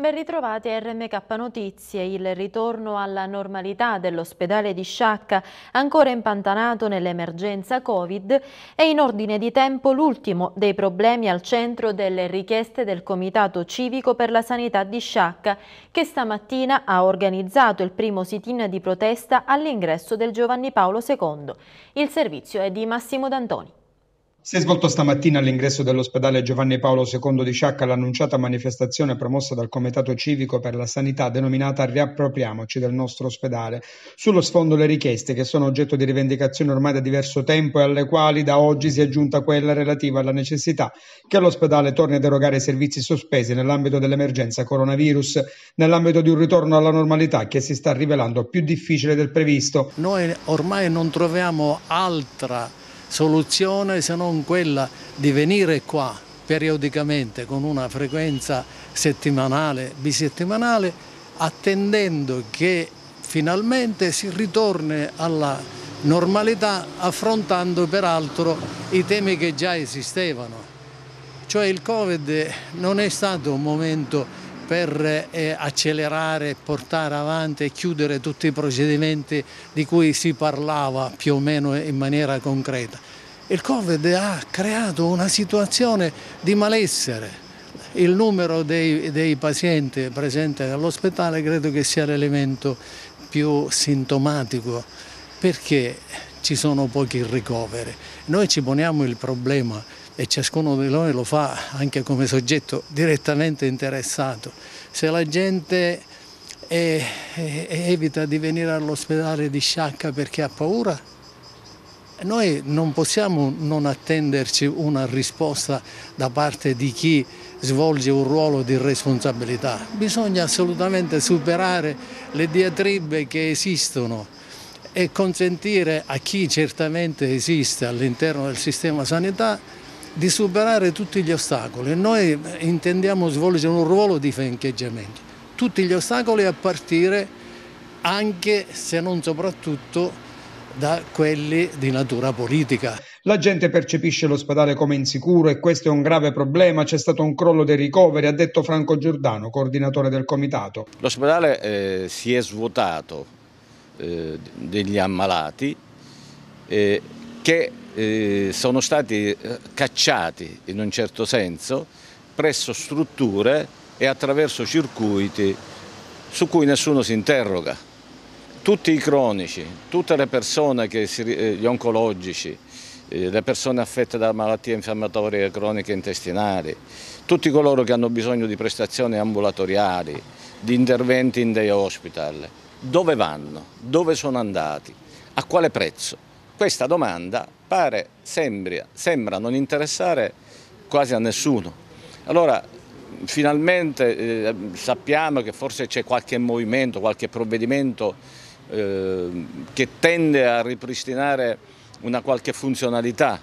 Ben ritrovati a RMK Notizie, il ritorno alla normalità dell'ospedale di Sciacca, ancora impantanato nell'emergenza Covid, è in ordine di tempo l'ultimo dei problemi al centro delle richieste del Comitato Civico per la Sanità di Sciacca, che stamattina ha organizzato il primo sit-in di protesta all'ingresso del Giovanni Paolo II. Il servizio è di Massimo D'Antoni. Si è svolto stamattina all'ingresso dell'ospedale Giovanni Paolo II di Sciacca l'annunciata manifestazione promossa dal Comitato Civico per la Sanità denominata Riappropriamoci del nostro ospedale. Sullo sfondo le richieste che sono oggetto di rivendicazione ormai da diverso tempo e alle quali da oggi si è aggiunta quella relativa alla necessità che l'ospedale torni ad erogare i servizi sospesi nell'ambito dell'emergenza coronavirus, nell'ambito di un ritorno alla normalità che si sta rivelando più difficile del previsto. Noi ormai non troviamo altra soluzione se non quella di venire qua periodicamente con una frequenza settimanale, bisettimanale, attendendo che finalmente si ritorni alla normalità affrontando peraltro i temi che già esistevano. Cioè il Covid non è stato un momento per eh, accelerare, portare avanti e chiudere tutti i procedimenti di cui si parlava più o meno in maniera concreta. Il Covid ha creato una situazione di malessere. Il numero dei, dei pazienti presenti all'ospedale credo che sia l'elemento più sintomatico perché ci sono pochi ricoveri. Noi ci poniamo il problema e ciascuno di noi lo fa anche come soggetto direttamente interessato. Se la gente è, è, evita di venire all'ospedale di sciacca perché ha paura, noi non possiamo non attenderci una risposta da parte di chi svolge un ruolo di responsabilità. Bisogna assolutamente superare le diatribe che esistono e consentire a chi certamente esiste all'interno del sistema sanitario di superare tutti gli ostacoli. Noi intendiamo svolgere un ruolo di fiancheggiamento, tutti gli ostacoli a partire anche se non soprattutto da quelli di natura politica. La gente percepisce l'ospedale come insicuro e questo è un grave problema. C'è stato un crollo dei ricoveri, ha detto Franco Giordano, coordinatore del comitato. L'ospedale eh, si è svuotato eh, degli ammalati eh, che eh, sono stati eh, cacciati in un certo senso presso strutture e attraverso circuiti su cui nessuno si interroga. Tutti i cronici, tutte le persone, si, eh, gli oncologici, le persone affette da malattie infiammatorie croniche intestinali, tutti coloro che hanno bisogno di prestazioni ambulatoriali, di interventi in dei hospital, dove vanno, dove sono andati, a quale prezzo? Questa domanda pare sembra, sembra non interessare quasi a nessuno. Allora finalmente eh, sappiamo che forse c'è qualche movimento, qualche provvedimento eh, che tende a ripristinare una qualche funzionalità,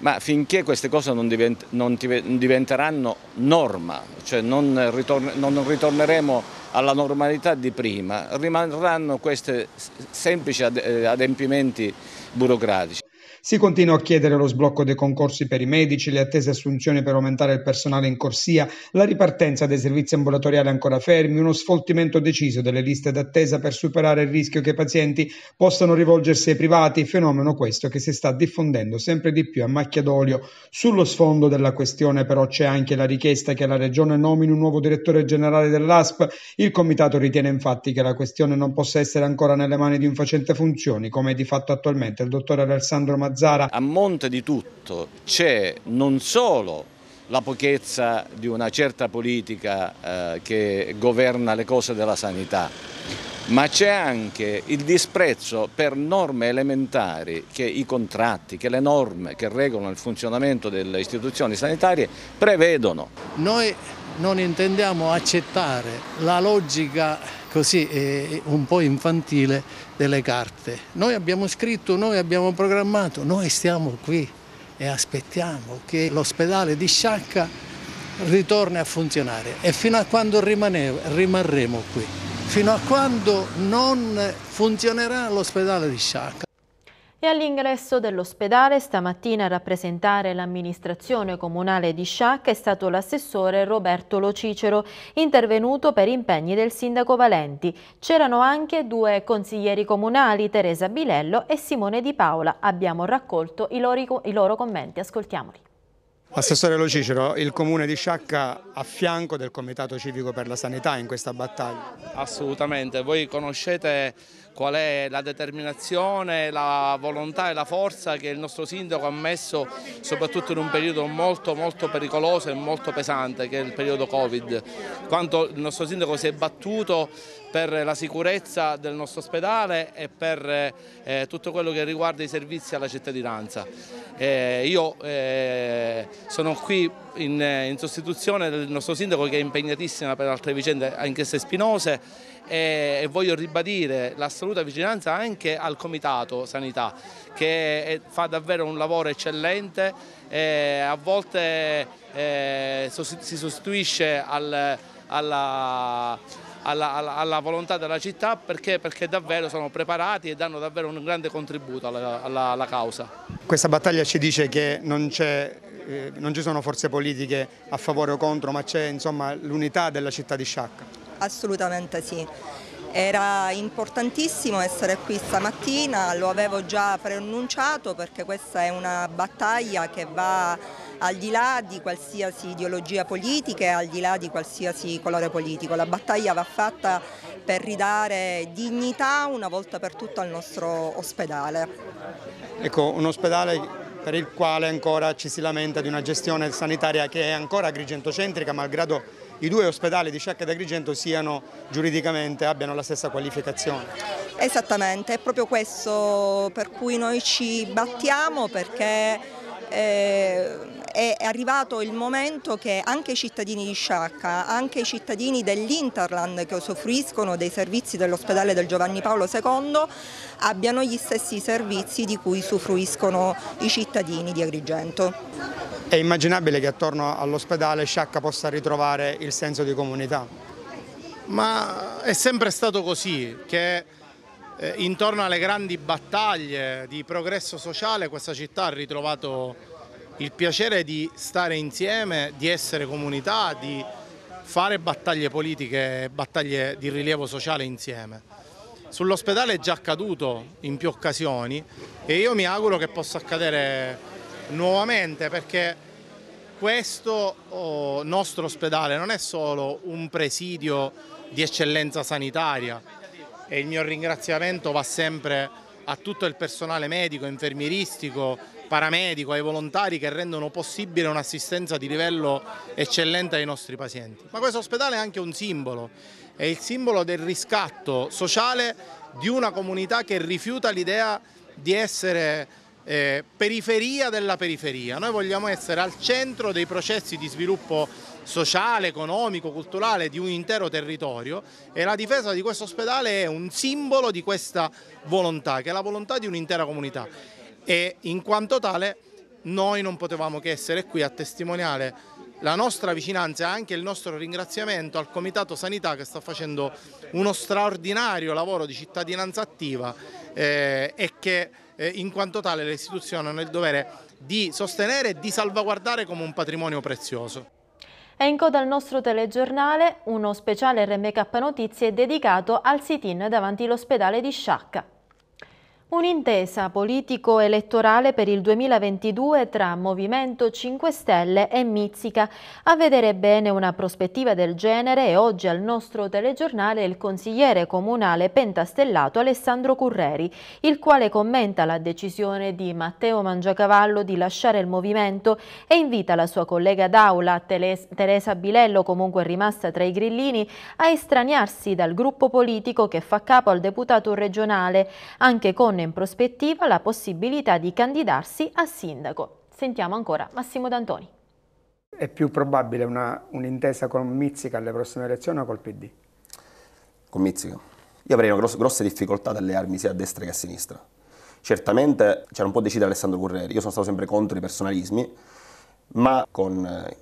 ma finché queste cose non, divent non diventeranno norma, cioè non, ritorn non ritorneremo alla normalità di prima, rimarranno questi semplici eh, adempimenti burocratici. Si continua a chiedere lo sblocco dei concorsi per i medici, le attese assunzioni per aumentare il personale in corsia, la ripartenza dei servizi ambulatoriali ancora fermi, uno sfoltimento deciso delle liste d'attesa per superare il rischio che i pazienti possano rivolgersi ai privati, fenomeno questo che si sta diffondendo sempre di più a macchia d'olio. Sullo sfondo della questione però c'è anche la richiesta che la Regione nomini un nuovo direttore generale dell'ASP. Il Comitato ritiene infatti che la questione non possa essere ancora nelle mani di un facente funzioni, come è di fatto attualmente il dottor Alessandro Mazzini Mazzara. A monte di tutto c'è non solo la pochezza di una certa politica eh, che governa le cose della sanità, ma c'è anche il disprezzo per norme elementari che i contratti, che le norme che regolano il funzionamento delle istituzioni sanitarie prevedono. Noi non intendiamo accettare la logica così eh, un po' infantile delle carte. Noi abbiamo scritto, noi abbiamo programmato, noi stiamo qui e aspettiamo che l'ospedale di Sciacca ritorni a funzionare e fino a quando rimanevo, rimarremo qui, fino a quando non funzionerà l'ospedale di Sciacca. E all'ingresso dell'ospedale stamattina a rappresentare l'amministrazione comunale di Sciac è stato l'assessore Roberto Locicero, intervenuto per impegni del sindaco Valenti. C'erano anche due consiglieri comunali, Teresa Bilello e Simone Di Paola. Abbiamo raccolto i loro, i loro commenti, ascoltiamoli. Assessore Lo Cicero, il comune di Sciacca a fianco del Comitato Civico per la Sanità in questa battaglia. Assolutamente, voi conoscete qual è la determinazione, la volontà e la forza che il nostro sindaco ha messo soprattutto in un periodo molto, molto pericoloso e molto pesante che è il periodo Covid. Quanto il nostro sindaco si è battuto per la sicurezza del nostro ospedale e per eh, tutto quello che riguarda i servizi alla cittadinanza. Eh, io eh, sono qui in, in sostituzione del nostro sindaco che è impegnatissima per altre vicende anche se spinose e voglio ribadire l'assoluta vigilanza anche al Comitato Sanità che fa davvero un lavoro eccellente, a volte si sostituisce al, alla, alla, alla, volontà della città perché, perché, davvero sono preparati e danno davvero un grande contributo alla, alla causa. Questa battaglia ci dice che non, eh, non ci sono forze politiche a favore o contro ma c'è l'unità della città di Sciacca. Assolutamente sì. Era importantissimo essere qui stamattina, lo avevo già preannunciato perché questa è una battaglia che va al di là di qualsiasi ideologia politica e al di là di qualsiasi colore politico. La battaglia va fatta per ridare dignità una volta per tutto al nostro ospedale. Ecco, un ospedale per il quale ancora ci si lamenta di una gestione sanitaria che è ancora agrigentocentrica malgrado i due ospedali di Sciacca ed Agrigento siano giuridicamente, abbiano la stessa qualificazione. Esattamente, è proprio questo per cui noi ci battiamo perché... Eh, è arrivato il momento che anche i cittadini di Sciacca, anche i cittadini dell'Interland che usufruiscono dei servizi dell'ospedale del Giovanni Paolo II abbiano gli stessi servizi di cui usufruiscono i cittadini di Agrigento. È immaginabile che attorno all'ospedale Sciacca possa ritrovare il senso di comunità. Ma è sempre stato così, che eh, intorno alle grandi battaglie di progresso sociale questa città ha ritrovato il piacere di stare insieme, di essere comunità, di fare battaglie politiche, battaglie di rilievo sociale insieme. Sull'ospedale è già accaduto in più occasioni e io mi auguro che possa accadere nuovamente perché questo oh, nostro ospedale non è solo un presidio di eccellenza sanitaria e il mio ringraziamento va sempre a tutto il personale medico, infermieristico, paramedico, ai volontari che rendono possibile un'assistenza di livello eccellente ai nostri pazienti. Ma questo ospedale è anche un simbolo, è il simbolo del riscatto sociale di una comunità che rifiuta l'idea di essere eh, periferia della periferia. Noi vogliamo essere al centro dei processi di sviluppo sociale, economico, culturale di un intero territorio e la difesa di questo ospedale è un simbolo di questa volontà, che è la volontà di un'intera comunità e in quanto tale noi non potevamo che essere qui a testimoniare la nostra vicinanza e anche il nostro ringraziamento al Comitato Sanità che sta facendo uno straordinario lavoro di cittadinanza attiva eh, e che eh, in quanto tale le istituzioni hanno il dovere di sostenere e di salvaguardare come un patrimonio prezioso. È in coda al nostro telegiornale uno speciale RMK Notizie dedicato al sit-in davanti all'ospedale di Sciacca. Un'intesa politico-elettorale per il 2022 tra Movimento 5 Stelle e Mizzica. A vedere bene una prospettiva del genere è oggi al nostro telegiornale il consigliere comunale pentastellato Alessandro Curreri, il quale commenta la decisione di Matteo Mangiacavallo di lasciare il movimento e invita la sua collega d'aula, Teresa Bilello, comunque rimasta tra i grillini, a estraniarsi dal gruppo politico che fa capo al deputato regionale, anche con con in prospettiva la possibilità di candidarsi a sindaco. Sentiamo ancora Massimo D'Antoni. È più probabile un'intesa un con Mizzica alle prossime elezioni o col PD? Con Mizzica. Io avrei una gross, grosse difficoltà ad allearmi sia a destra che a sinistra. Certamente c'era un po' decidere Alessandro Curreri, io sono stato sempre contro i personalismi, ma con eh,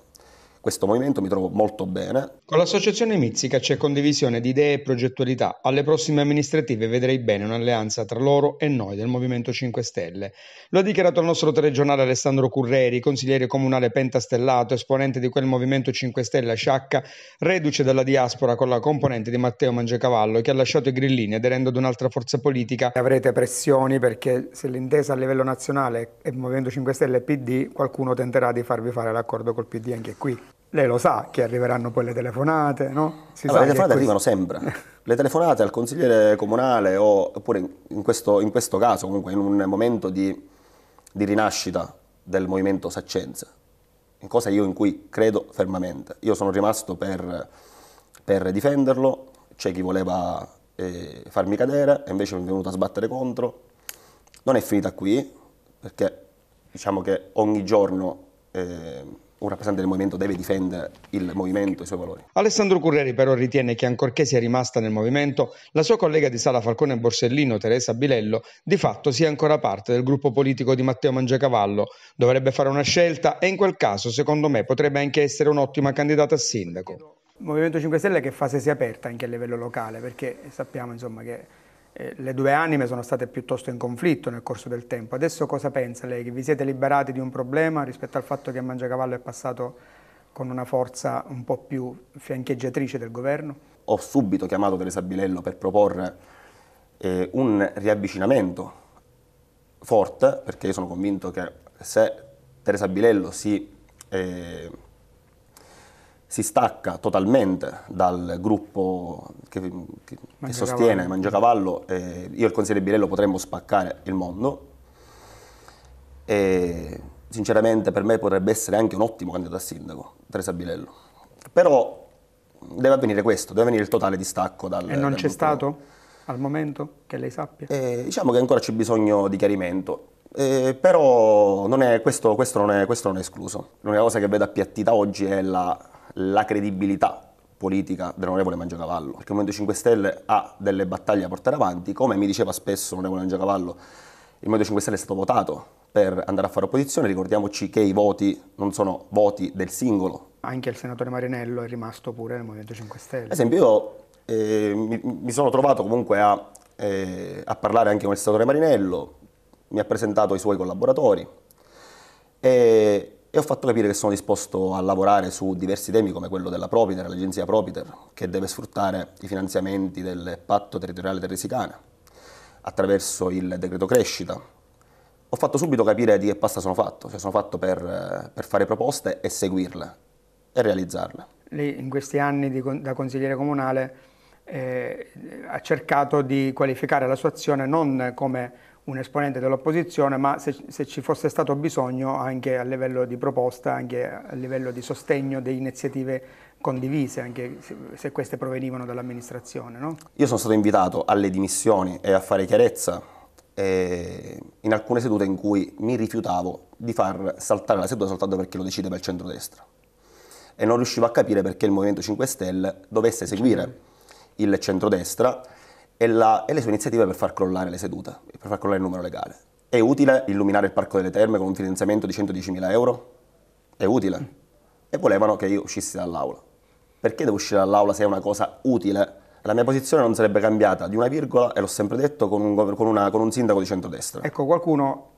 questo movimento mi trovo molto bene. Con l'associazione Mizzica c'è condivisione di idee e progettualità. Alle prossime amministrative vedrei bene un'alleanza tra loro e noi del Movimento 5 Stelle. Lo ha dichiarato il nostro telegiornale Alessandro Curreri, consigliere comunale pentastellato, esponente di quel Movimento 5 Stelle a Sciacca, reduce dalla diaspora con la componente di Matteo Mangiacavallo che ha lasciato i grillini aderendo ad un'altra forza politica. Avrete pressioni perché se l'intesa a livello nazionale è Movimento 5 Stelle e PD, qualcuno tenterà di farvi fare l'accordo col PD anche qui lei lo sa che arriveranno poi le telefonate, no? Allora, le telefonate arrivano sempre. Le telefonate al consigliere comunale o, oppure in questo, in questo, caso comunque in un momento di, di rinascita del movimento Saccenza, cosa io in cui credo fermamente. Io sono rimasto per, per difenderlo, c'è chi voleva eh, farmi cadere e invece mi è venuto a sbattere contro. Non è finita qui, perché diciamo che ogni giorno... Eh, un rappresentante del movimento deve difendere il movimento e i suoi valori. Alessandro Curreri però ritiene che ancorché sia rimasta nel movimento, la sua collega di sala Falcone Borsellino, Teresa Bilello, di fatto sia ancora parte del gruppo politico di Matteo Mangiacavallo. Dovrebbe fare una scelta e in quel caso, secondo me, potrebbe anche essere un'ottima candidata a sindaco. Il Movimento 5 Stelle che fase si è aperta anche a livello locale, perché sappiamo insomma, che eh, le due anime sono state piuttosto in conflitto nel corso del tempo. Adesso cosa pensa lei? Che vi siete liberati di un problema rispetto al fatto che Mangiacavallo è passato con una forza un po' più fiancheggiatrice del governo? Ho subito chiamato Teresa Bilello per proporre eh, un riavvicinamento forte, perché io sono convinto che se Teresa Bilello si eh, si stacca totalmente dal gruppo che, che, che Mangiacavallo. sostiene Mangiacavallo, eh, io e il consigliere Birello potremmo spaccare il mondo e sinceramente per me potrebbe essere anche un ottimo candidato a sindaco, Teresa Birello. Però deve avvenire questo, deve avvenire il totale distacco dal... E non c'è stato al momento, che lei sappia? Eh, diciamo che ancora c'è bisogno di chiarimento. Eh, però non è, questo, questo, non è, questo non è escluso. L'unica cosa che vedo appiattita oggi è la la credibilità politica dell'onorevole Mangiacavallo, perché il Movimento 5 Stelle ha delle battaglie da portare avanti, come mi diceva spesso l'onorevole Mangiacavallo, il Movimento 5 Stelle è stato votato per andare a fare opposizione, ricordiamoci che i voti non sono voti del singolo. Anche il senatore Marinello è rimasto pure nel Movimento 5 Stelle. Ad esempio io eh, mi, mi, sono trovato comunque a, eh, a parlare anche con il senatore Marinello, mi ha presentato i suoi collaboratori e e ho fatto capire che sono disposto a lavorare su diversi temi come quello della Propiter, l'agenzia Propiter, che deve sfruttare i finanziamenti del patto territoriale terresicana attraverso il decreto crescita. Ho fatto subito capire di che pasta sono fatto, cioè sono fatto per, per fare proposte e seguirle e realizzarle. Lei in questi anni di, da consigliere comunale eh, ha cercato di qualificare la sua azione non come un esponente dell'opposizione, ma se, se, ci fosse stato bisogno anche a livello di proposta, anche a livello di sostegno di iniziative condivise, anche se, se queste provenivano dall'amministrazione. No? Io sono stato invitato alle dimissioni e a fare chiarezza eh, in alcune sedute in cui mi rifiutavo di far saltare la seduta soltanto perché lo decideva il centrodestra e non riuscivo a capire perché il Movimento 5 Stelle dovesse seguire il centrodestra e, la, e le sue iniziative per far crollare le sedute, per far crollare il numero legale. È utile illuminare il Parco delle Terme con un finanziamento di 110.000 euro? È utile? E volevano che io uscissi dall'aula. Perché devo uscire dall'aula se è una cosa utile? La mia posizione non sarebbe cambiata di una virgola, e l'ho sempre detto, con un, con una, con un sindaco di centrodestra. Ecco, qualcuno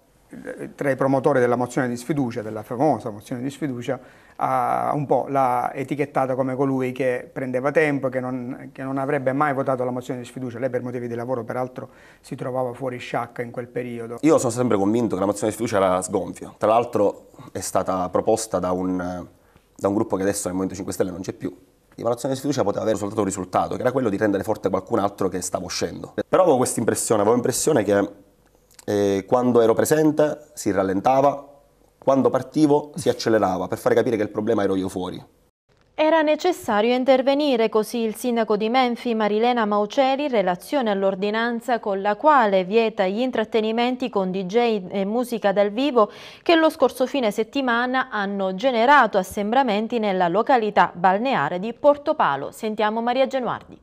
tra i promotori della mozione di sfiducia, della famosa mozione di sfiducia, ha un po' l'ha etichettata come colui che prendeva tempo, che non, che non, avrebbe mai votato la mozione di sfiducia. Lei per motivi di lavoro peraltro si trovava fuori sciacca in quel periodo. Io sono sempre convinto che la mozione di sfiducia era sgonfia. Tra l'altro è stata proposta da un, da un gruppo che adesso nel Movimento 5 Stelle non c'è più, La mozione di sfiducia poteva avere soltanto un risultato, che era quello di rendere forte qualcun altro che stava uscendo. Però avevo questa impressione, avevo l'impressione che eh, quando ero presente si rallentava, quando partivo si accelerava per fare capire che il problema ero io fuori. Era necessario intervenire, così il sindaco di Menfi, Marilena Mauceri, in relazione all'ordinanza con la quale vieta gli intrattenimenti con DJ e musica dal vivo che lo scorso fine settimana hanno generato assembramenti nella località balneare di Portopalo. Sentiamo Maria Genuardi.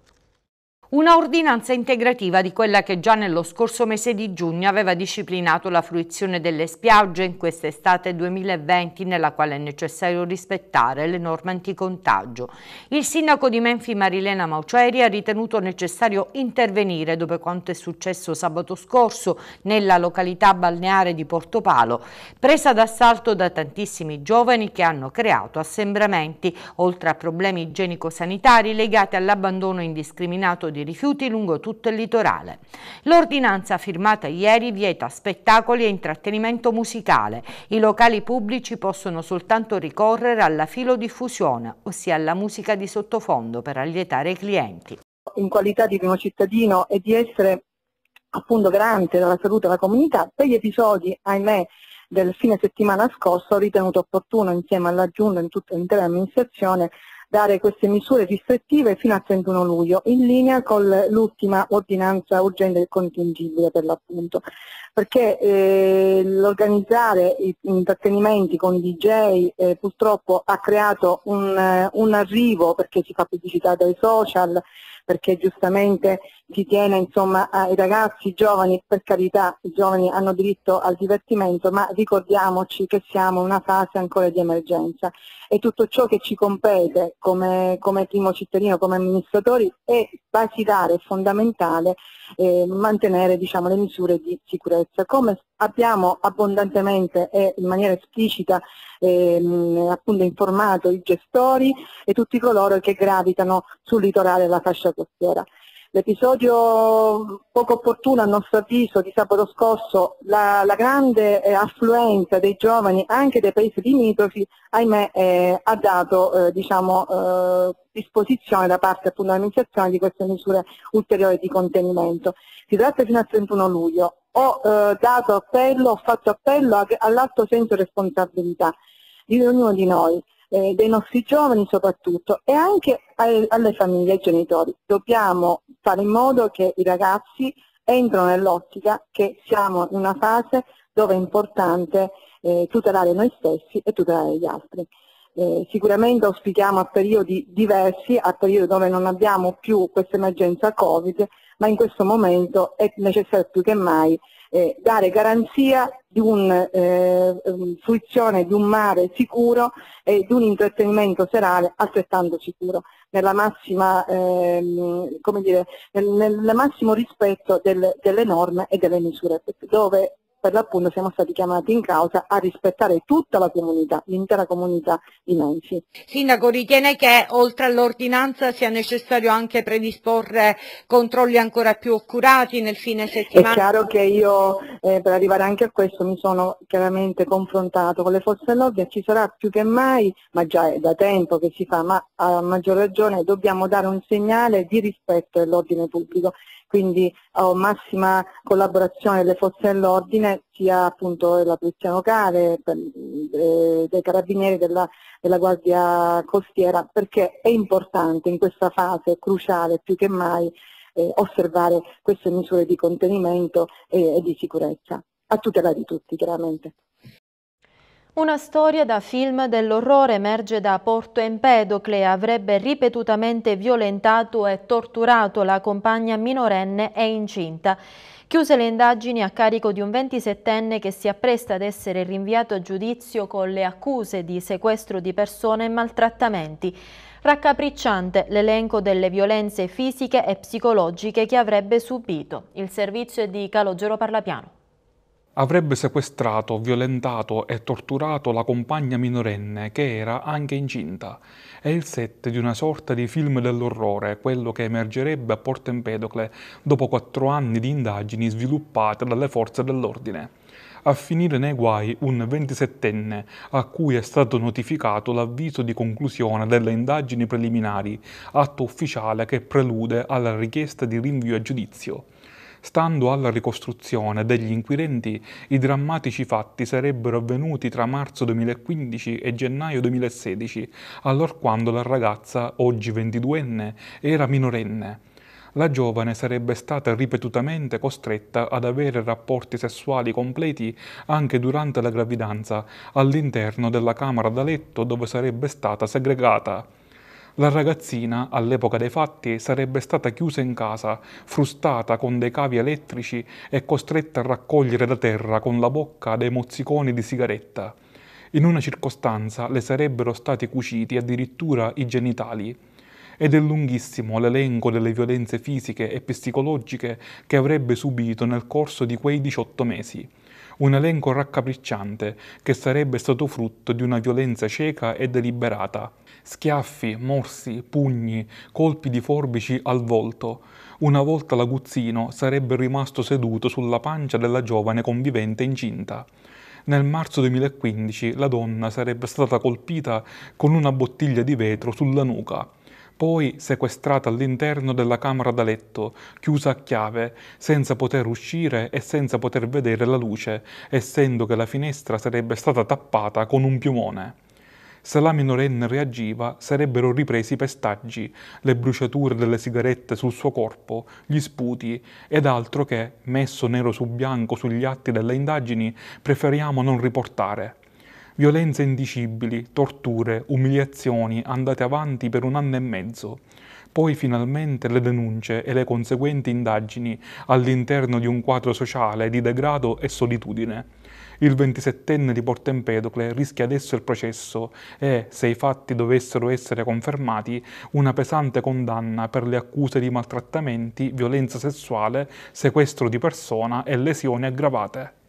Una ordinanza integrativa di quella che già nello scorso mese di giugno aveva disciplinato la fruizione delle spiagge in quest'estate 2020 nella quale è necessario rispettare le norme anticontagio. Il sindaco di Menfi Marilena Mauceri ha ritenuto necessario intervenire dopo quanto è successo sabato scorso nella località balneare di Portopalo, presa d'assalto da tantissimi giovani che hanno creato assembramenti, oltre a problemi igienico-sanitari legati all'abbandono indiscriminato di rifiuti lungo tutto il litorale. L'ordinanza firmata ieri vieta spettacoli e intrattenimento musicale. I locali pubblici possono soltanto ricorrere alla filodiffusione, ossia alla musica di sottofondo per allietare i clienti. In qualità di primo cittadino e di essere appunto garante della salute della comunità, per gli episodi, ahimè, del fine settimana scorso ho ritenuto opportuno insieme alla Giunta e in tutta l'intera amministrazione dare queste misure ristrettive fino al 31 luglio, in linea con l'ultima ordinanza urgente e contingibile per l'appunto, perché eh, l'organizzare i intrattenimenti con i DJ eh, purtroppo ha creato un, un, arrivo, perché si fa pubblicità dai social, perché giustamente si tiene insomma, ai ragazzi giovani, per carità i giovani hanno diritto al divertimento, ma ricordiamoci che siamo in una fase ancora di emergenza e tutto ciò che ci compete come, come primo cittadino, come amministratori è basilare, fondamentale eh, mantenere diciamo, le misure di sicurezza. Come abbiamo abbondantemente e in maniera esplicita ehm, appunto informato i gestori e tutti coloro che gravitano sul litorale della fascia costiera. L'episodio poco opportuno a nostro avviso di sabato scorso, la, la grande eh, affluenza dei giovani anche dei paesi limitrofi, ahimè, eh, ha dato eh, diciamo, eh, disposizione da parte appunto, dell'amministrazione di queste misure ulteriori di contenimento. Si tratta fino al 31 luglio, ho eh, dato appello, ho fatto appello all'alto senso di responsabilità di ognuno di noi, eh, dei nostri giovani soprattutto e anche alle, alle famiglie, ai genitori. Dobbiamo fare in modo che i ragazzi entrino nell'ottica che siamo in una fase dove è importante eh, tutelare noi stessi e tutelare gli altri. Eh, sicuramente auspichiamo a periodi diversi, a periodi dove non abbiamo più questa emergenza Covid, ma in questo momento è necessario più che mai eh, dare garanzia di una eh, um, fruizione di un mare sicuro e di un intrattenimento serale altrettanto sicuro, nella massima, ehm, dire, nel, nel, massimo rispetto del, delle norme e delle misure, dove per l'appunto siamo stati chiamati in causa a rispettare tutta la comunità, l'intera comunità di Nancy. Sindaco, ritiene che oltre all'ordinanza sia necessario anche predisporre controlli ancora più accurati nel fine settimana? È chiaro che io eh, per arrivare anche a questo mi sono chiaramente confrontato con le forze dell'ordine, ci sarà più che mai, ma già è da tempo che si fa, ma a maggior ragione dobbiamo dare un segnale di rispetto dell'ordine pubblico quindi ho massima collaborazione delle forze dell'ordine sia appunto della polizia locale, per, eh, dei carabinieri, della, della, guardia costiera, perché è importante in questa fase cruciale più che mai eh, osservare queste misure di contenimento e, e di sicurezza, a tutela di tutti chiaramente. Una storia da film dell'orrore emerge da Porto Empedocle, avrebbe ripetutamente violentato e torturato la compagna minorenne e incinta. Chiuse le indagini a carico di un 27enne che si appresta ad essere rinviato a giudizio con le accuse di sequestro di persone e maltrattamenti. Raccapricciante l'elenco delle violenze fisiche e psicologiche che avrebbe subito. Il servizio è di Calogero Parlapiano. Avrebbe sequestrato, violentato e torturato la compagna minorenne che era anche incinta. È il set di una sorta di film dell'orrore, quello che emergerebbe a Porto Empedocle dopo quattro anni di indagini sviluppate dalle forze dell'ordine. A finire nei guai un 27enne a cui è stato notificato l'avviso di conclusione delle indagini preliminari, atto ufficiale che prelude alla richiesta di rinvio a giudizio. Stando alla ricostruzione degli inquirenti, i drammatici fatti sarebbero avvenuti tra marzo 2015 e gennaio 2016, allorquando la ragazza, oggi 22enne, era minorenne la giovane sarebbe stata ripetutamente costretta ad avere rapporti sessuali completi anche durante la gravidanza all'interno della camera da letto dove sarebbe stata segregata. La ragazzina, all'epoca dei fatti, sarebbe stata chiusa in casa, frustata con dei cavi elettrici e costretta a raccogliere da terra con la bocca dei mozziconi di sigaretta. In una circostanza le sarebbero stati cuciti addirittura i genitali. Ed è lunghissimo l'elenco delle violenze fisiche e psicologiche che avrebbe subito nel corso di quei 18 mesi un elenco raccapricciante che sarebbe stato frutto di una violenza cieca e deliberata schiaffi, morsi, pugni, colpi di forbici al volto. Una volta l'aguzzino sarebbe rimasto seduto sulla pancia della giovane convivente incinta. Nel marzo 2015 la donna sarebbe stata colpita con una bottiglia di vetro sulla nuca poi sequestrata all'interno della camera da letto, chiusa a chiave, senza poter uscire e senza poter vedere la luce, essendo che la finestra sarebbe stata tappata con un piumone. Se la minorenne reagiva, sarebbero ripresi i pestaggi, le bruciature delle sigarette sul suo corpo, gli sputi ed altro che, messo nero su bianco sugli atti delle indagini, preferiamo non riportare. Violenze indicibili, torture, umiliazioni andate avanti per un anno e mezzo poi finalmente le denunce e le conseguenti indagini all'interno di un quadro sociale di degrado e solitudine. Il 27enne di Porto Empedocle rischia adesso il processo e, se i fatti dovessero essere confermati, una pesante condanna per le accuse di maltrattamenti, violenza sessuale, sequestro di persona e lesioni aggravate.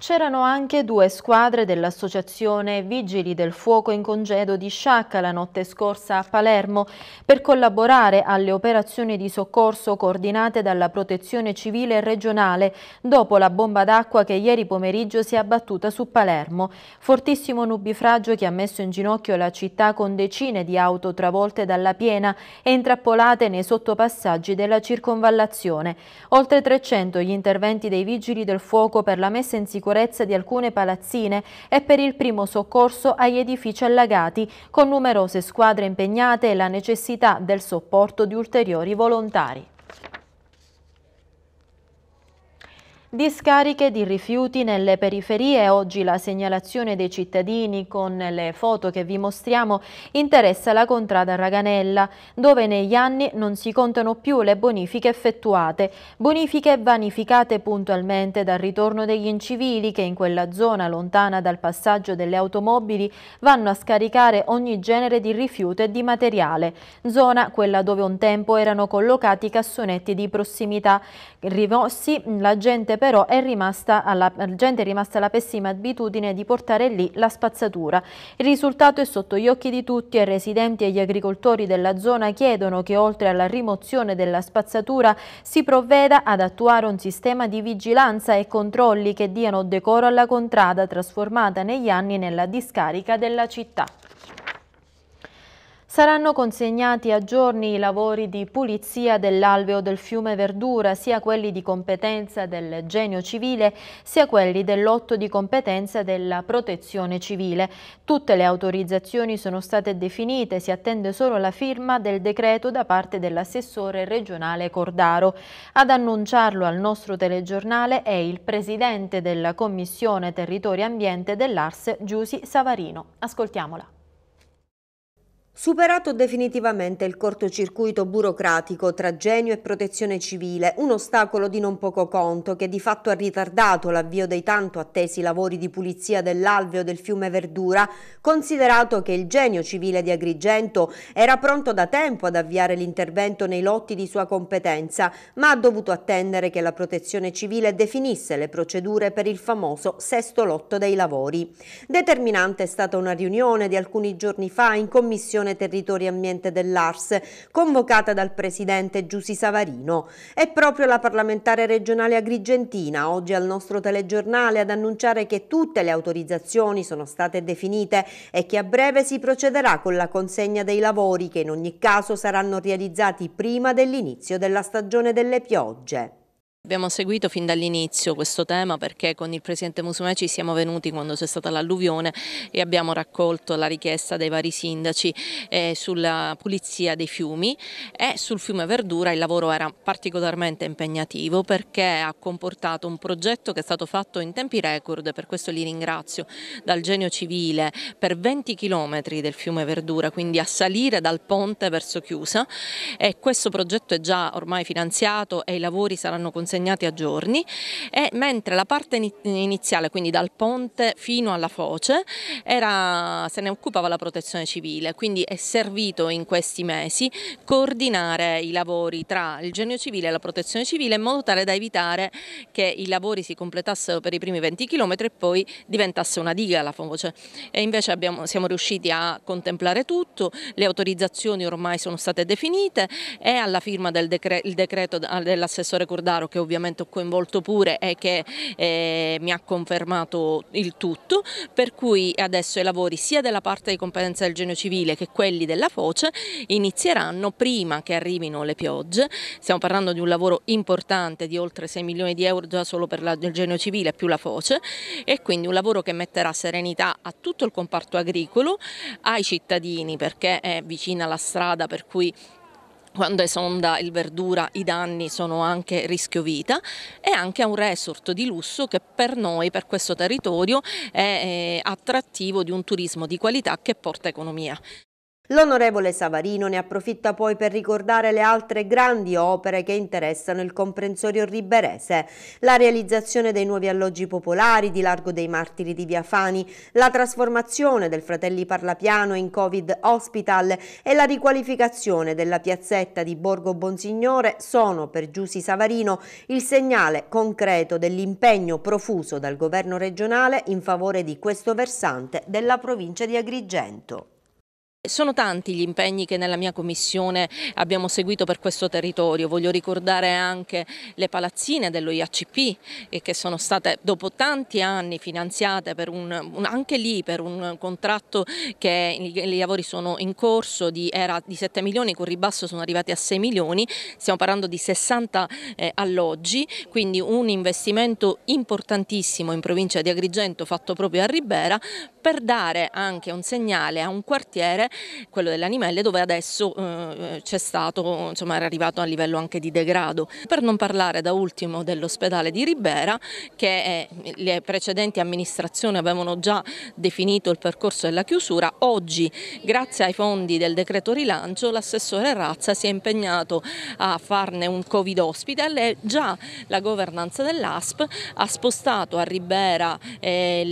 C'erano anche due squadre dell'associazione Vigili del Fuoco in congedo di Sciacca la notte scorsa a Palermo per collaborare alle operazioni di soccorso coordinate dalla protezione civile regionale dopo la bomba d'acqua che ieri pomeriggio si è abbattuta su Palermo. Fortissimo nubifragio che ha messo in ginocchio la città con decine di auto travolte dalla piena e intrappolate nei sottopassaggi della circonvallazione. Oltre 300 gli interventi dei Vigili del Fuoco per la messa in sicurezza sicurezza di alcune palazzine e per il primo soccorso agli edifici allagati, con numerose squadre impegnate e la necessità del supporto di ulteriori volontari. Discariche di rifiuti nelle periferie, oggi la segnalazione dei cittadini con le foto che vi mostriamo interessa la contrada Raganella, dove negli anni non si contano più le bonifiche effettuate, bonifiche vanificate puntualmente dal ritorno degli incivili che in quella zona lontana dal passaggio delle automobili vanno a scaricare ogni genere di rifiuto e di materiale, zona quella dove un tempo erano collocati cassonetti di prossimità, rimossi la gente però è rimasta alla, la gente è rimasta alla pessima abitudine di portare lì la spazzatura. Il risultato è sotto gli occhi di tutti e i residenti e gli agricoltori della zona chiedono che oltre alla rimozione della spazzatura si provveda ad attuare un sistema di vigilanza e controlli che diano decoro alla contrada trasformata negli anni nella discarica della città. Saranno consegnati a giorni i lavori di pulizia dell'alveo del fiume Verdura, sia quelli di competenza del genio civile, sia quelli del lotto di competenza della protezione civile. Tutte le autorizzazioni sono state definite, si attende solo la firma del decreto da parte dell'assessore regionale Cordaro. Ad annunciarlo al nostro telegiornale è il presidente della Commissione Territorio e Ambiente dell'Ars, Giusi Savarino. Ascoltiamola. Superato definitivamente il cortocircuito burocratico tra genio e protezione civile, un ostacolo di non poco conto che di fatto ha ritardato l'avvio dei tanto attesi lavori di pulizia dell'alveo del fiume Verdura, considerato che il genio civile di Agrigento era pronto da tempo ad avviare l'intervento nei lotti di sua competenza, ma ha dovuto attendere che la protezione civile definisse le procedure per il famoso sesto lotto dei lavori. Determinante è stata una riunione di alcuni giorni fa in commissione Commissione Territorio e Ambiente dell'Ars, convocata dal presidente Giussi Savarino. È proprio la parlamentare regionale agrigentina, oggi al nostro telegiornale, ad annunciare che tutte le autorizzazioni sono state definite e che a breve si procederà con la consegna dei lavori che in ogni caso saranno realizzati prima dell'inizio della stagione delle piogge. Abbiamo seguito fin dall'inizio questo tema perché con il Presidente Musumeci ci siamo venuti quando c'è stata l'alluvione e abbiamo raccolto la richiesta dei vari sindaci eh, sulla pulizia dei fiumi e sul fiume Verdura il lavoro era particolarmente impegnativo perché ha comportato un progetto che è stato fatto in tempi record, per questo li ringrazio, dal Genio Civile per 20 km del fiume Verdura, quindi a salire dal ponte verso Chiusa e questo progetto è già ormai finanziato e i lavori saranno conseguiti consegnati a giorni e mentre la parte iniziale, quindi dal ponte fino alla foce, era, se ne occupava la protezione civile, quindi è servito in questi mesi coordinare i lavori tra il genio civile e la protezione civile in modo tale da evitare che i lavori si completassero per i primi 20 km e poi diventasse una diga la foce. E invece abbiamo, siamo riusciti a contemplare tutto, le autorizzazioni ormai sono state definite e alla firma del decre, decreto dell'assessore Cordaro che ovviamente ho coinvolto pure e che eh, mi ha confermato il tutto, per cui adesso i lavori sia della parte di competenza del genio civile che quelli della foce inizieranno prima che arrivino le piogge, stiamo parlando di un lavoro importante di oltre 6 milioni di euro già solo per la, il genio civile più la foce e quindi un lavoro che metterà serenità a tutto il comparto agricolo, ai cittadini perché è vicina la strada per cui quando esonda il verdura i danni sono anche rischio vita e anche a un resort di lusso che per noi, per questo territorio, è eh, attrattivo di un turismo di qualità che porta economia. L'onorevole Savarino ne approfitta poi per ricordare le altre grandi opere che interessano il comprensorio riberese, la realizzazione dei nuovi alloggi popolari di Largo dei Martiri di Via Fani, la trasformazione del Fratelli Parlapiano in Covid Hospital e la riqualificazione della piazzetta di Borgo Bonsignore sono per Giussi Savarino il segnale concreto dell'impegno profuso dal governo regionale in favore di questo versante della provincia di Agrigento. Sono tanti gli impegni che nella mia commissione abbiamo seguito per questo territorio, voglio ricordare anche le palazzine dello IACP eh, che sono state dopo tanti anni finanziate un, un, anche lì per un contratto che i lavori sono in corso di, era di 7 milioni, con ribasso sono arrivati a 6 milioni, stiamo parlando di 60 eh, alloggi, quindi un investimento importantissimo in provincia di Agrigento fatto proprio a Ribera per dare anche un segnale a un quartiere quello dell'Animelli, dove adesso eh, c'è stato, insomma, era arrivato a livello anche di degrado. Per non parlare da ultimo dell'ospedale di Ribera, che è, le precedenti amministrazioni avevano già definito il percorso della chiusura, oggi, grazie ai fondi del decreto rilancio, l'assessore Razza si è impegnato a farne un Covid hospital e già la governanza dell'ASP ha spostato a Ribera eh,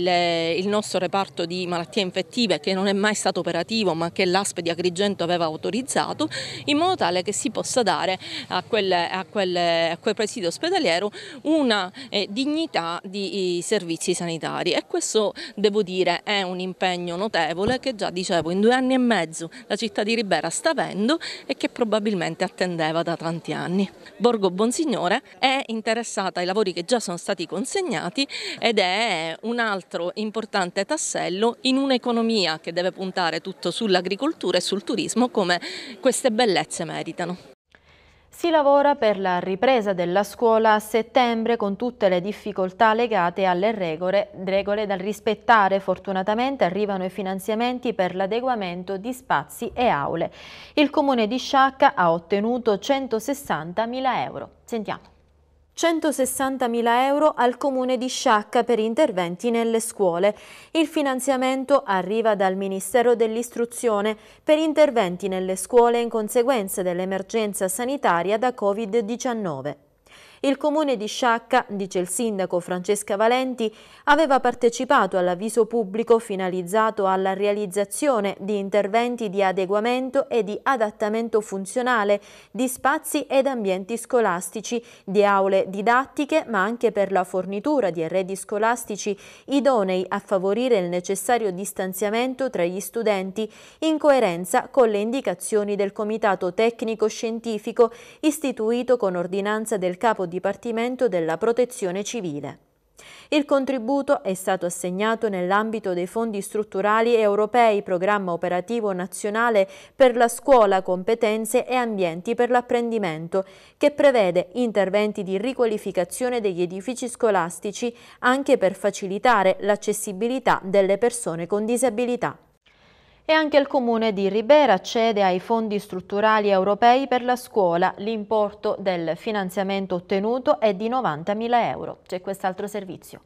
il, il nostro reparto di malattie infettive che non è mai stato operativo ma che l'ASP di Agrigento aveva autorizzato in modo tale che si possa dare a quel, a quel, a quel presidio ospedaliero una eh, dignità di servizi sanitari e questo devo dire è un impegno notevole che già dicevo in due anni e mezzo la città di Ribera sta avendo e che probabilmente attendeva da tanti anni. Borgo Bonsignore è interessata ai lavori che già sono stati consegnati ed è un altro importante tassello in un'economia che deve puntare tutto sulla sull'agricoltura e sul turismo come queste bellezze meritano. Si lavora per la ripresa della scuola a settembre con tutte le difficoltà legate alle regole, regole da rispettare. Fortunatamente arrivano i finanziamenti per l'adeguamento di spazi e aule. Il comune di Sciacca ha ottenuto 160 mila euro. Sentiamo. 160.000 euro al comune di Sciacca per interventi nelle scuole. Il finanziamento arriva dal Ministero dell'Istruzione per interventi nelle scuole in conseguenza dell'emergenza sanitaria da Covid-19. Il comune di Sciacca, dice il sindaco Francesca Valenti, aveva partecipato all'avviso pubblico finalizzato alla realizzazione di interventi di adeguamento e di adattamento funzionale di spazi ed ambienti scolastici, di aule didattiche, ma anche per la fornitura di arredi scolastici idonei a favorire il necessario distanziamento tra gli studenti in coerenza con le indicazioni del Comitato Tecnico Scientifico istituito con ordinanza del Capo Dipartimento della Protezione Civile. Il contributo è stato assegnato nell'ambito dei fondi strutturali europei Programma Operativo Nazionale per la Scuola, Competenze e Ambienti per l'Apprendimento, che prevede interventi di riqualificazione degli edifici scolastici anche per facilitare l'accessibilità delle persone con disabilità. E anche il comune di Ribera accede ai fondi strutturali europei per la scuola. L'importo del finanziamento ottenuto è di 90.000 euro. C'è quest'altro servizio.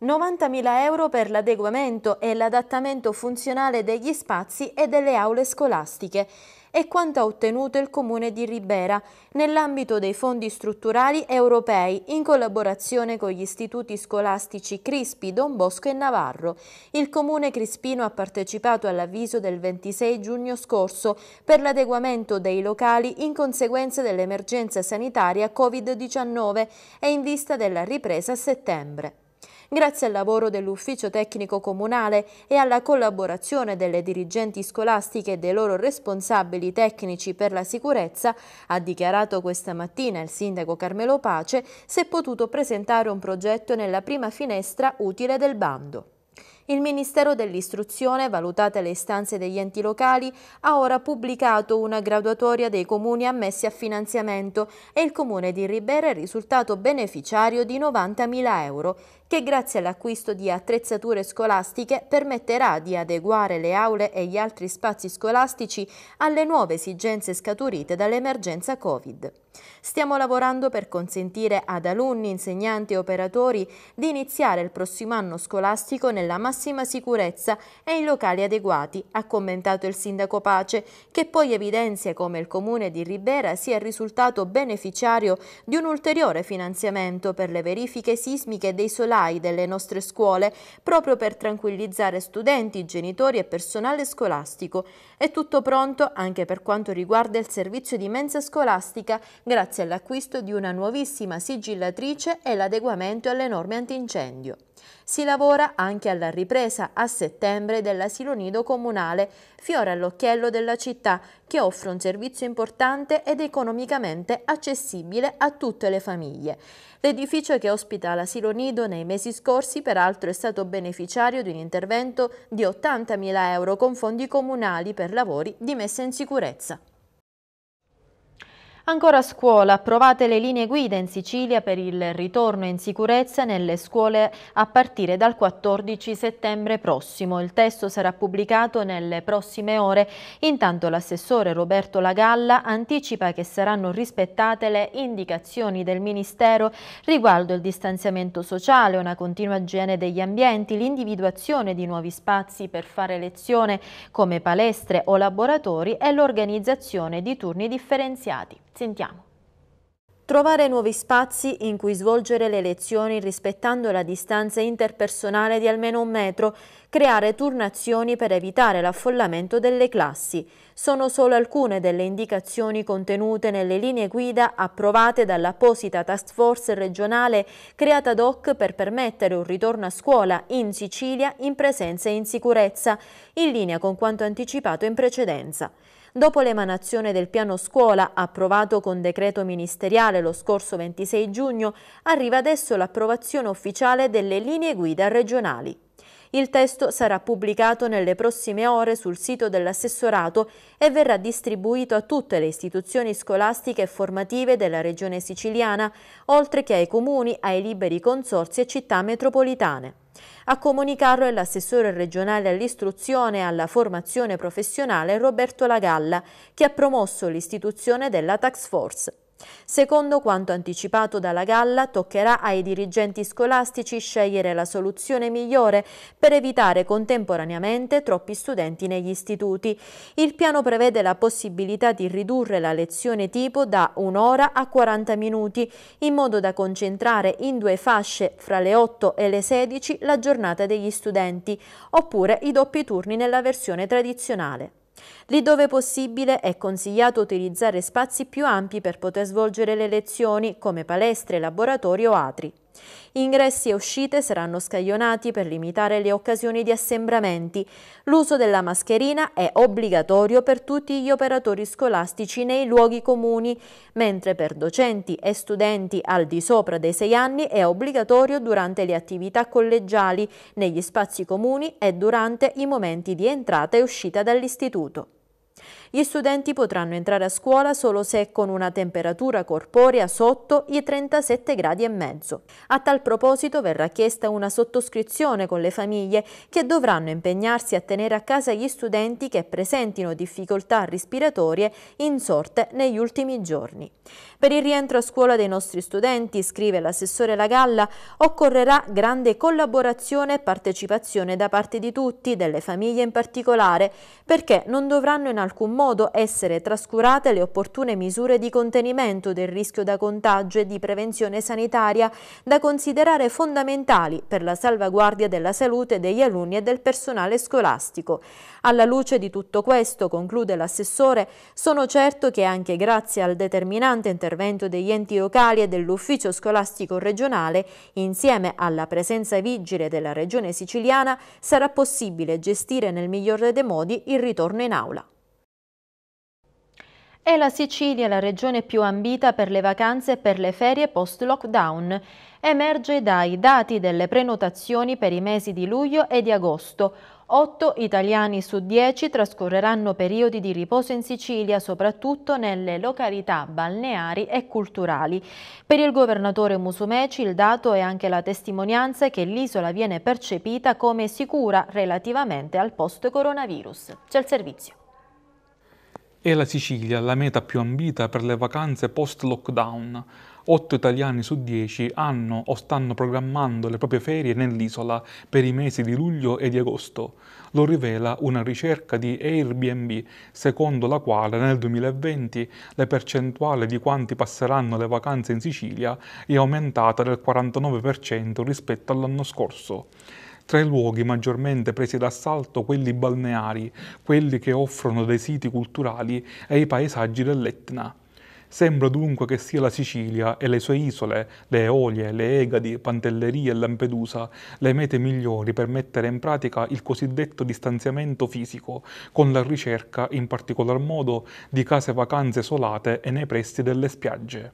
90.000 euro per l'adeguamento e l'adattamento funzionale degli spazi e delle aule scolastiche È quanto ha ottenuto il Comune di Ribera nell'ambito dei fondi strutturali europei in collaborazione con gli istituti scolastici Crispi, Don Bosco e Navarro. Il Comune Crispino ha partecipato all'avviso del 26 giugno scorso per l'adeguamento dei locali in conseguenza dell'emergenza sanitaria Covid-19 e in vista della ripresa a settembre. Grazie al lavoro dell'Ufficio Tecnico Comunale e alla collaborazione delle dirigenti scolastiche e dei loro responsabili tecnici per la sicurezza, ha dichiarato questa mattina il sindaco Carmelo Pace, si è potuto presentare un progetto nella prima finestra utile del bando. Il Ministero dell'Istruzione, valutate le istanze degli enti locali, ha ora pubblicato una graduatoria dei comuni ammessi a finanziamento e il comune di Ribera è risultato beneficiario di 90.000 euro che grazie all'acquisto di attrezzature scolastiche permetterà di adeguare le aule e gli altri spazi scolastici alle nuove esigenze scaturite dall'emergenza Covid. Stiamo lavorando per consentire ad alunni, insegnanti e operatori di iniziare il prossimo anno scolastico nella massima sicurezza e in locali adeguati, ha commentato il sindaco Pace, che poi evidenzia come il comune di Ribera sia risultato beneficiario di un ulteriore finanziamento per le verifiche sismiche dei solari RAI delle nostre scuole proprio per tranquillizzare studenti, genitori e personale scolastico. È tutto pronto anche per quanto riguarda il servizio di mensa scolastica grazie all'acquisto di una nuovissima sigillatrice e l'adeguamento alle norme antincendio. Si lavora anche alla ripresa a settembre dell'asilo nido comunale, fiore all'occhiello della città, che offre un servizio importante ed economicamente accessibile a tutte le famiglie. L'edificio che ospita l'asilo nido nei mesi scorsi peraltro è stato beneficiario di un intervento di 80.000 euro con fondi comunali per lavori di messa in sicurezza. Ancora a scuola, approvate le linee guida in Sicilia per il ritorno in sicurezza nelle scuole a partire dal 14 settembre prossimo. Il testo sarà pubblicato nelle prossime ore. Intanto l'assessore Roberto Lagalla anticipa che saranno rispettate le indicazioni del Ministero riguardo il distanziamento sociale, una continua igiene degli ambienti, l'individuazione di nuovi spazi per fare lezione come palestre o laboratori e l'organizzazione di turni differenziati. Sentiamo. Trovare nuovi spazi in cui svolgere le lezioni rispettando la distanza interpersonale di almeno un metro, creare turnazioni per evitare l'affollamento delle classi. Sono solo alcune delle indicazioni contenute nelle linee guida approvate dall'apposita task force regionale creata ad hoc per permettere un ritorno a scuola in Sicilia in presenza e in sicurezza, in linea con quanto anticipato in precedenza. Dopo l'emanazione del piano scuola, approvato con decreto ministeriale lo scorso 26 giugno, arriva adesso l'approvazione ufficiale delle linee guida regionali. Il testo sarà pubblicato nelle prossime ore sul sito dell'assessorato e verrà distribuito a tutte le istituzioni scolastiche e formative della regione siciliana, oltre che ai comuni, ai liberi consorsi e città metropolitane. A comunicarlo è l'assessore regionale all'istruzione e alla formazione professionale Roberto Lagalla, che ha promosso l'istituzione della Tax Force. Secondo quanto anticipato dalla Galla, toccherà ai dirigenti scolastici scegliere la soluzione migliore per evitare contemporaneamente troppi studenti negli istituti. Il piano prevede la possibilità di ridurre la lezione tipo da un'ora a 40 minuti, in modo da concentrare in due fasce fra le 8 e le 16 la giornata degli studenti, oppure i doppi turni nella versione tradizionale. Lì dove possibile è consigliato utilizzare spazi più ampi per poter svolgere le lezioni come palestre, laboratori o atri. Ingressi e uscite saranno scaglionati per limitare le occasioni di assembramenti. L'uso della mascherina è obbligatorio per tutti gli operatori scolastici nei luoghi comuni, mentre per docenti e studenti al di sopra dei 6 anni è obbligatorio durante le attività collegiali, negli spazi comuni e durante i momenti di entrata e uscita dall'istituto. Gli studenti potranno entrare a scuola solo se con una temperatura corporea sotto i 37 gradi e mezzo. A tal proposito verrà chiesta una sottoscrizione con le famiglie che dovranno impegnarsi a tenere a casa gli studenti che presentino difficoltà respiratorie insorte negli ultimi giorni. Per il rientro a scuola dei nostri studenti, scrive l'assessore Lagalla, occorrerà grande collaborazione e partecipazione da parte di tutti, delle famiglie in particolare, perché non dovranno in alcun modo modo essere trascurate le opportune misure di contenimento del rischio da contagio e di prevenzione sanitaria da considerare fondamentali per la salvaguardia della salute degli alunni e del personale scolastico. Alla luce di tutto questo, conclude l'assessore, sono certo che anche grazie al determinante intervento degli enti locali e dell'ufficio scolastico regionale, insieme alla presenza vigile della regione siciliana, sarà possibile gestire nel migliore dei modi il ritorno in aula. È la Sicilia la regione più ambita per le vacanze e per le ferie post-lockdown. Emerge dai dati delle prenotazioni per i mesi di luglio e di agosto. 8 italiani su 10 trascorreranno periodi di riposo in Sicilia, soprattutto nelle località balneari e culturali. Per il governatore Musumeci il dato è anche la testimonianza che l'isola viene percepita come sicura relativamente al post-coronavirus. C'è il servizio. È la Sicilia la meta più ambita per le vacanze post-lockdown. 8 italiani su 10 hanno o stanno programmando le proprie ferie nell'isola per i mesi di luglio e di agosto. Lo rivela una ricerca di Airbnb, secondo la quale nel 2020 la percentuale di quanti passeranno le vacanze in Sicilia è aumentata del 49% rispetto all'anno scorso tra i luoghi maggiormente presi d'assalto quelli balneari, quelli che offrono dei siti culturali e i paesaggi dell'Etna. Sembra dunque che sia la Sicilia e le sue isole, le Eolie, le Egadi, Pantellerie e Lampedusa, le mete migliori per mettere in pratica il cosiddetto distanziamento fisico, con la ricerca, in particolar modo, di case vacanze solate e nei pressi delle spiagge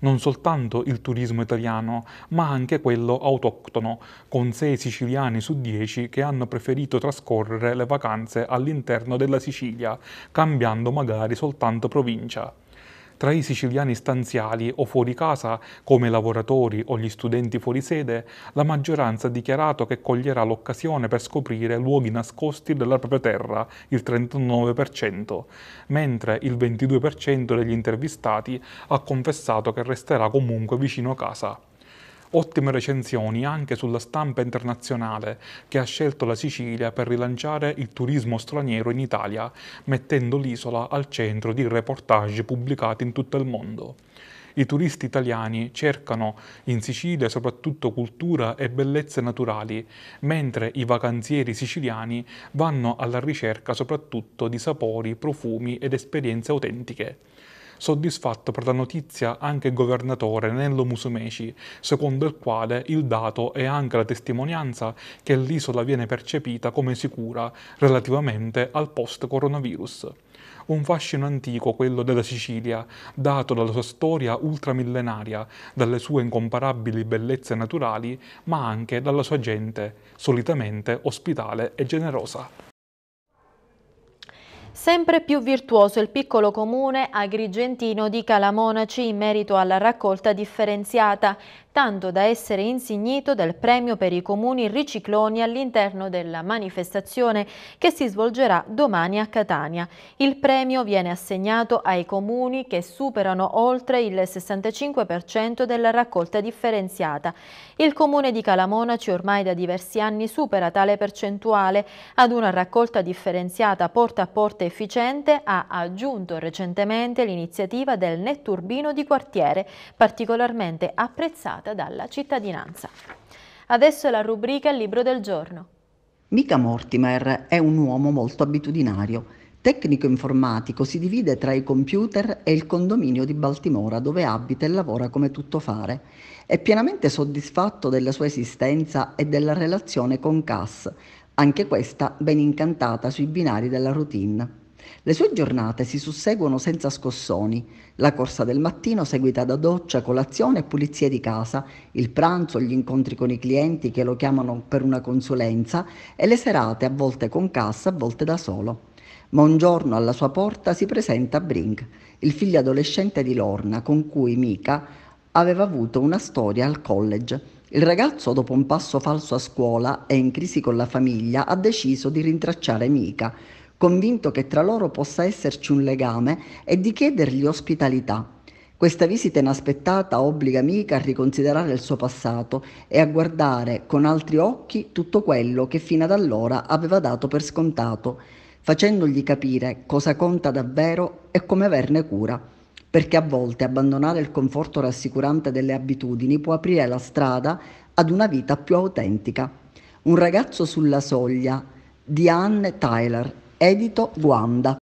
non soltanto il turismo italiano, ma anche quello autoctono, con 6 siciliani su 10 che hanno preferito trascorrere le vacanze all'interno della Sicilia, cambiando magari soltanto provincia tra i siciliani stanziali o fuori casa, come i lavoratori o gli studenti fuori sede, la maggioranza ha dichiarato che coglierà l'occasione per scoprire luoghi nascosti della propria terra, il 39%, mentre il 22% degli intervistati ha confessato che resterà comunque vicino a casa ottime recensioni anche sulla stampa internazionale che ha scelto la Sicilia per rilanciare il turismo straniero in Italia, mettendo l'isola al centro di reportage pubblicati in tutto il mondo. I turisti italiani cercano in Sicilia soprattutto cultura e bellezze naturali, mentre i vacanzieri siciliani vanno alla ricerca soprattutto di sapori, profumi ed esperienze autentiche soddisfatto per la notizia anche il governatore Nello Musumeci, secondo il quale il dato è anche la testimonianza che l'isola viene percepita come sicura relativamente al post-coronavirus un fascino antico quello della Sicilia, dato dalla sua storia ultramillenaria, dalle sue incomparabili bellezze naturali, ma anche dalla sua gente, solitamente ospitale e generosa. Sempre più virtuoso il piccolo comune agrigentino di Calamonaci in merito alla raccolta differenziata tanto da essere insignito del premio per i comuni ricicloni all'interno della manifestazione che si svolgerà domani a Catania. Il premio viene assegnato ai comuni che superano oltre il 65% della raccolta differenziata. Il comune di Calamonaci ormai da diversi anni supera tale percentuale. Ad una raccolta differenziata porta a porta efficiente ha aggiunto recentemente l'iniziativa del netturbino di quartiere, particolarmente apprezzata fatta dalla cittadinanza. Adesso la rubrica libro del giorno. Mika Mortimer è un uomo molto abitudinario. Tecnico informatico, si divide tra i computer e il condominio di Baltimora dove abita e lavora come tuttofare. È pienamente soddisfatto della sua esistenza e della relazione con Cass, anche questa ben incantata sui binari della routine. Le sue giornate si susseguono senza scossoni, la corsa del mattino seguita da doccia, colazione e pulizie di casa, il pranzo, gli incontri con i clienti che lo chiamano per una consulenza e le serate a volte con cassa, a volte da solo. Ma un giorno alla sua porta si presenta Brink, il figlio adolescente di Lorna con cui Mika aveva avuto una storia al college. Il ragazzo, dopo un passo falso a scuola e in crisi con la famiglia, ha deciso di rintracciare Mika convinto che tra loro possa esserci un legame e di chiedergli ospitalità. Questa visita inaspettata obbliga Mika a riconsiderare il suo passato e a guardare con altri occhi tutto quello che fino ad allora aveva dato per scontato, facendogli capire cosa conta davvero e come averne cura, perché a volte abbandonare il conforto rassicurante delle abitudini può aprire la strada ad una vita più autentica. Un ragazzo sulla soglia di Anne Tyler Edito Guanda.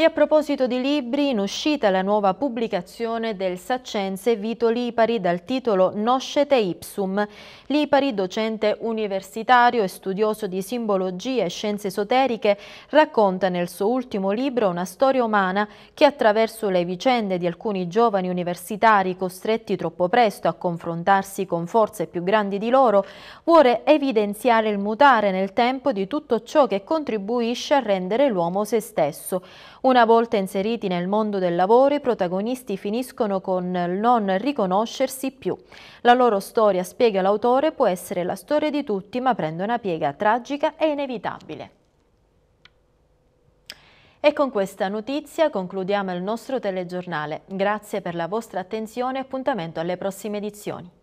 E a proposito di libri, in uscita la nuova pubblicazione del saccense Vito Lipari dal titolo Noscete Ipsum. Lipari, docente universitario e studioso di simbologia e scienze esoteriche, racconta nel suo ultimo libro una storia umana che attraverso le vicende di alcuni giovani universitari costretti troppo presto a confrontarsi con forze più grandi di loro, vuole evidenziare il mutare nel tempo di tutto ciò che contribuisce a rendere l'uomo se stesso. Un una volta inseriti nel mondo del lavoro, i protagonisti finiscono con non riconoscersi più. La loro storia, spiega l'autore, può essere la storia di tutti, ma prende una piega tragica e inevitabile. E con questa notizia concludiamo il nostro telegiornale. Grazie per la vostra attenzione e appuntamento alle prossime edizioni.